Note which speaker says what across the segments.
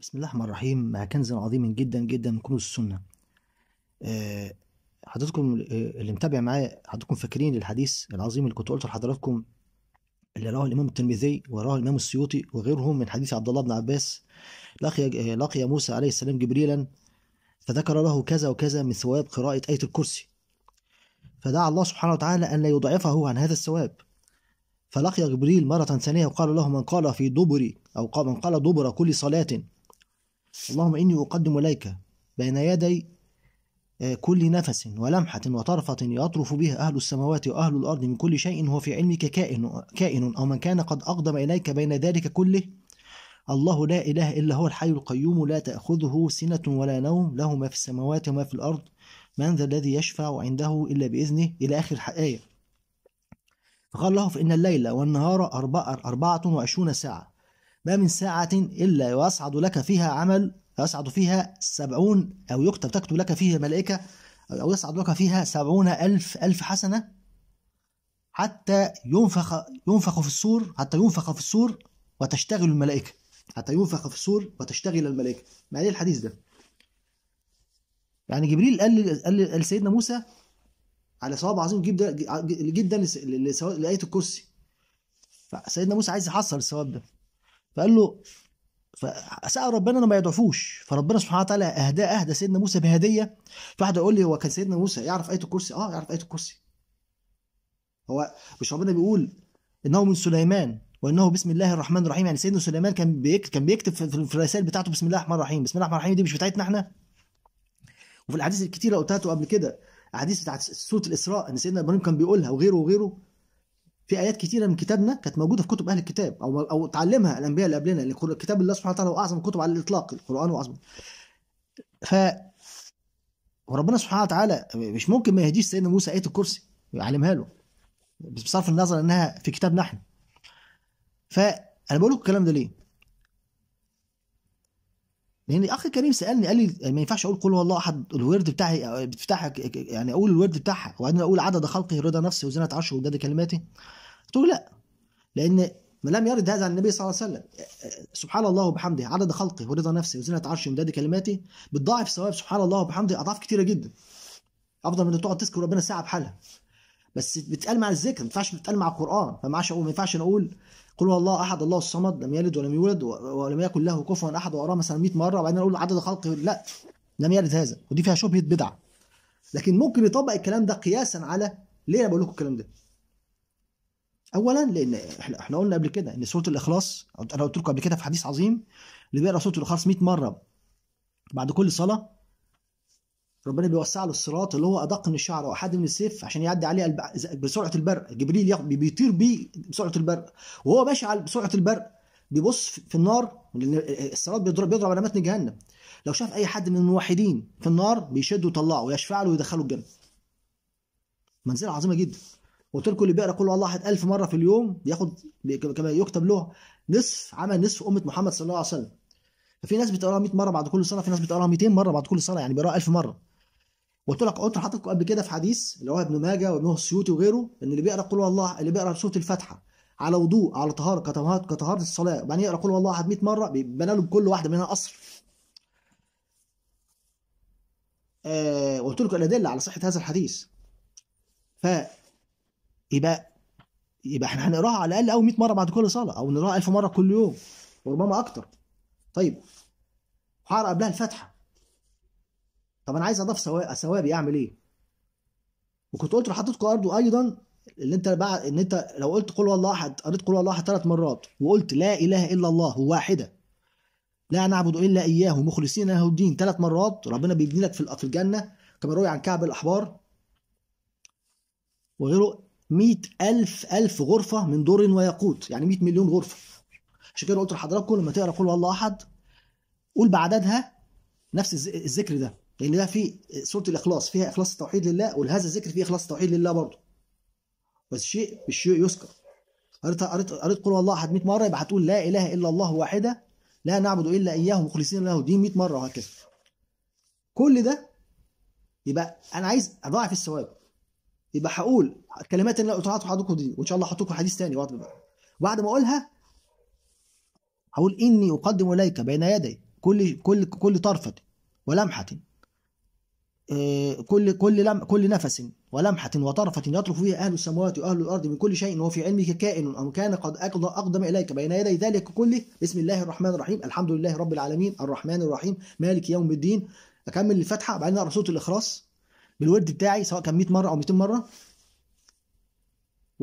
Speaker 1: بسم الله الرحمن الرحيم مع كنز عظيم جدا جدا من كنوز السنة آه، حضرتكم اللي متابع معايا حضرتكم فاكرين الحديث العظيم اللي كنت قلته لحضراتكم اللي رواه الإمام الترمذي وراه الإمام السيوطي وغيرهم من حديث عبد الله بن عباس لقي آه، لقي موسى عليه السلام جبريلا فذكر له كذا وكذا من ثواب قراءة آية الكرسي فدعا الله سبحانه وتعالى أن لا يضعفه عن هذا الثواب فلقي جبريل مرة ثانية وقال له من قال في دبر أو من قال دبر كل صلاة اللهم إني أقدم إليك بين يدي آه، كل نفس ولمحة وطرفة يطرف بها أهل السماوات وأهل الأرض من كل شيء هو في علمك كائن كائن أو من كان قد أقدم إليك بين ذلك كله الله لا إله إلا هو الحي القيوم لا تأخذه سنة ولا نوم له ما في السماوات وما في الأرض من ذا الذي يشفع عنده إلا بإذنه إلى آخر الآية فقال له فإن الليل والنهار أربعة, أربعة وعشرون ساعة ما من ساعة إلا يصعد لك فيها عمل يصعد فيها سبعون أو يكتب تكتب لك فيها ملائكة أو يصعد لك فيها سبعون ألف ألف حسنة حتى ينفخ ينفخ في السور حتى ينفخ في السور وتشتغل الملائكة حتى ينفخ في السور وتشتغل الملائكة ما إيه الحديث ده يعني جبريل قال قال, لسيدنا موسى على ثواب عظيم جدا جدا لآية الكرسي فسيدنا موسى عايز يحصل الثواب ده فقال له فسأل ربنا انه ما يضعفوش فربنا سبحانه وتعالى اهدى اهدى سيدنا موسى بهديه فواحد يقول لي هو كان سيدنا موسى يعرف ايه الكرسي اه يعرف ايه الكرسي هو مش ربنا بيقول انه من سليمان وانه بسم الله الرحمن الرحيم يعني سيدنا سليمان كان بيكتب كان بيكتب في الرسائل بتاعته بسم الله الرحمن الرحيم بسم الله الرحمن الرحيم دي مش بتاعتنا احنا وفي الاحاديث الكتيره قلتها قبل كده احاديث بتاعت سوره الاسراء ان سيدنا ابراهيم كان بيقولها وغيره وغيره في ايات كتيره من كتابنا كانت موجوده في كتب اهل الكتاب او او تعلمها الانبياء اللي قبلنا اللي كتاب الله سبحانه وتعالى هو اعظم كتب على الاطلاق القران هو اعظم ف وربنا سبحانه وتعالى مش ممكن ما يهديش سيدنا موسى آية الكرسي ويعلمها له بصرف النظر انها في كتابنا احنا فانا بقول لكم الكلام ده ليه؟ لان اخ كريم سالني قال لي ما ينفعش اقول قل والله احد الورد بتاعي بتفتح يعني اقول الورد بتاعها وبعدين اقول عدد خلقه رضا نفسي وزنة عرشه ومداد كلماتي قلت له لا لان لم يرد هذا عن النبي صلى الله عليه وسلم سبحان الله وبحمده عدد خلقه ورضا نفسي وزنة عرشي وامداد كلماتي بتضاعف ثواب سبحان الله وبحمده اضعاف كتيره جدا افضل من تقعد تذكر ربنا ساعه بحالها بس بتتقال مع الذكر ما ينفعش تتقال مع القران فما ما ينفعش نقول قل هو الله احد الله الصمد لم يلد ولم يولد ولم يكن له كفوا احد واقراه مثلا 100 مره وبعدين اقول عدد خلقه لا لم يلد هذا ودي فيها شبهه بدعه لكن ممكن يطبق الكلام ده قياسا على ليه انا بقول لكم الكلام ده اولا لان احنا احنا قلنا قبل كده ان سوره الاخلاص انا قلت لكم قبل كده في حديث عظيم اللي بيقرا سوره الاخلاص 100 مره بعد كل صلاه ربنا بيوسع له الصراط اللي هو ادق من الشعر واحد من السيف عشان يعدي عليه الب... بسرعه البرق جبريل بيطير بيه بسرعه البرق وهو ماشي على بسرعه البرق بيبص في النار الصراط بيضرب بيضرب على متن جهنم لو شاف اي حد من الموحدين في النار بيشده ويطلعه ويشفع له ويدخله الجنه منزله عظيمه جدا قلت لكم اللي بيقرا كل الله احد 1000 مره في اليوم بياخد كما يكتب له نصف عمل نصف امه محمد صلى الله عليه وسلم ففي ناس بتقراها 100 مره بعد كل صلاه في ناس بتقراها 200 مره بعد كل صلاه يعني بيقراها 1000 مره قلت لك قلت لحضرتك قبل كده في حديث اللي هو ابن ماجه وابن السيوطي وغيره ان اللي بيقرا قول الله اللي بيقرا سوره الفاتحه على وضوء على طهاره كطهاره الصلاه وبعدين يعني يقرا قول الله 100 مره بيبقى له كل واحده منها قصر. آه قلت لكم الادله على صحه هذا الحديث ف يبقى يبقى احنا هنقراها على الاقل اول 100 مره بعد كل صلاه او نقراها 1000 مره كل يوم وربما اكتر طيب هقرا قبلها الفاتحه طب انا عايز اضاف ثواب يعمل اعمل ايه وكنت قلت حطيت قرض ايضا اللي انت بعد ان انت لو قلت قل والله احد قريت قل والله احد ثلاث مرات وقلت لا اله الا الله واحده لا نعبد الا اياه مخلصين له الدين ثلاث مرات ربنا بيبني لك في الجنه كما روي عن كعب الاحبار وغيره مئة ألف ألف غرفة من دور وياقوت يعني مئة مليون غرفة عشان كده قلت لحضراتكم لما تقرا قل والله احد قول بعددها نفس الذكر ده لان ده في سوره الاخلاص فيها اخلاص التوحيد لله ولهذا الذكر فيه اخلاص التوحيد لله برضه بس شيء بالشيء يذكر قريت قريت قريت قول الله احد 100 مره يبقى هتقول لا اله الا الله واحده لا نعبد الا اياه مخلصين له الدين 100 مره وهكذا كل ده يبقى انا عايز اضاعف الثواب يبقى هقول الكلمات اللي قلتها لحضراتكم دي وان شاء الله هحطكم حديث ثاني وقت بقى بعد ما اقولها هقول اني اقدم اليك بين يدي كل كل كل طرفه ولمحه آه، كل كل لم كل نفس ولمحة وطرفة يطرف فيها أهل السماوات وأهل الأرض من كل شيء وفي علمك كائن أو كان قد أقدم إليك بين يدي ذلك كله بسم الله الرحمن الرحيم الحمد لله رب العالمين الرحمن الرحيم مالك يوم الدين أكمل الفاتحة وبعدين أقرأ سورة الإخلاص بالورد بتاعي سواء كان 100 مرة أو 200 مرة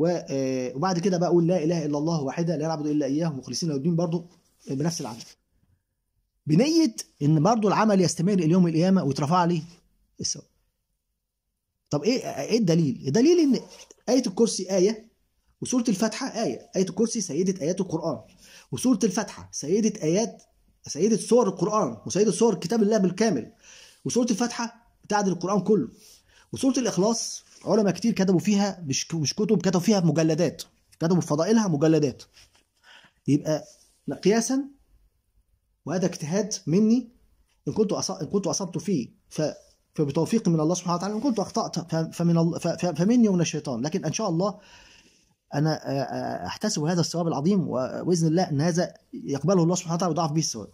Speaker 1: آه، وبعد كده بقى أقول لا إله إلا الله وحده لا نعبد إلا إياه مخلصين له الدين برضه آه، بنفس العدد بنية إن برضه العمل يستمر إلى يوم القيامة ويترفع لي السواء طب ايه ايه الدليل الدليل ان ايه الكرسي ايه وسوره الفاتحه ايه ايه الكرسي سيده ايات القران وسوره الفاتحه سيده ايات سيده سور القران وسيده سور كتاب الله بالكامل وسوره الفاتحه بتعدل القران كله وسوره الاخلاص علماء كتير كتبوا فيها مش مش كتب كتبوا فيها مجلدات كتبوا فضائلها مجلدات يبقى قياسا وهذا اجتهاد مني ان كنت ان كنت اصبت فيه ف فبتوفيق من الله سبحانه وتعالى ان كنت اخطات فمن فمني ومن الشيطان لكن ان شاء الله انا آه، آه، احتسب هذا الثواب العظيم وباذن الله ان هذا يقبله الله سبحانه وتعالى ويضاعف به الثواب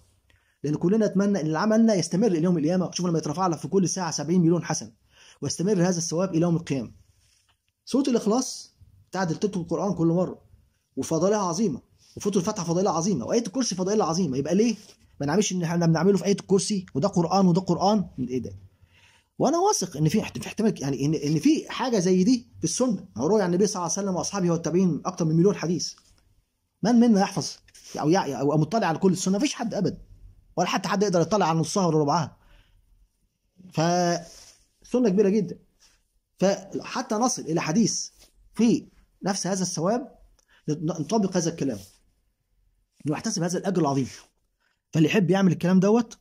Speaker 1: لان كلنا نتمنى ان عملنا يستمر الى يوم القيامه شوف لما يترفع لك في كل ساعه 70 مليون حسنه ويستمر هذا الثواب الى يوم القيامه سوره الاخلاص بتاعت تكتب القران كل مره وفضائلها عظيمه وفوت الفتح فضائلها عظيمه وايه الكرسي فضائلها عظيمه يبقى ليه ما نعملش ان احنا بنعمله في ايه الكرسي وده قران وده قران ايه ده وانا واثق ان في في احتمال يعني ان ان في حاجه زي دي في السنه هو روي عن النبي صلى الله عليه وسلم واصحابه والتابعين اكثر من مليون حديث من منا يحفظ او يعني او مطلع على كل السنه مفيش حد ابدا ولا حتى حد يقدر يطلع على نصها ولا ربعها ف سنه كبيره جدا فحتى نصل الى حديث في نفس هذا الثواب نطبق هذا الكلام ونحتسب هذا الاجر العظيم فاللي يحب يعمل الكلام دوت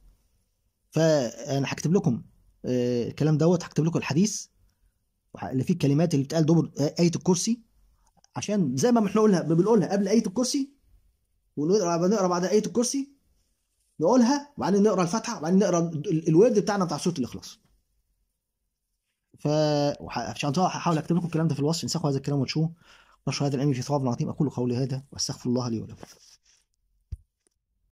Speaker 1: فانا هكتب لكم آه، الكلام دوت هكتب لكم الحديث اللي فيه الكلمات اللي بتقال دبر آه، ايه الكرسي عشان زي ما احنا قلنا بنقولها قبل ايه الكرسي ونقرا نقرا بعد ايه الكرسي نقولها وبعدين نقرا الفاتحه وبعدين نقرا الورد بتاعنا بتاع سوره الاخلاص ف عشان هحاول اكتب لكم الكلام ده في الوصف انسخوا هذا الكلام وتشوفوا نشر هذا العلم في ثواب عظيم اقول قولي هذا واستغفر الله لي ولكم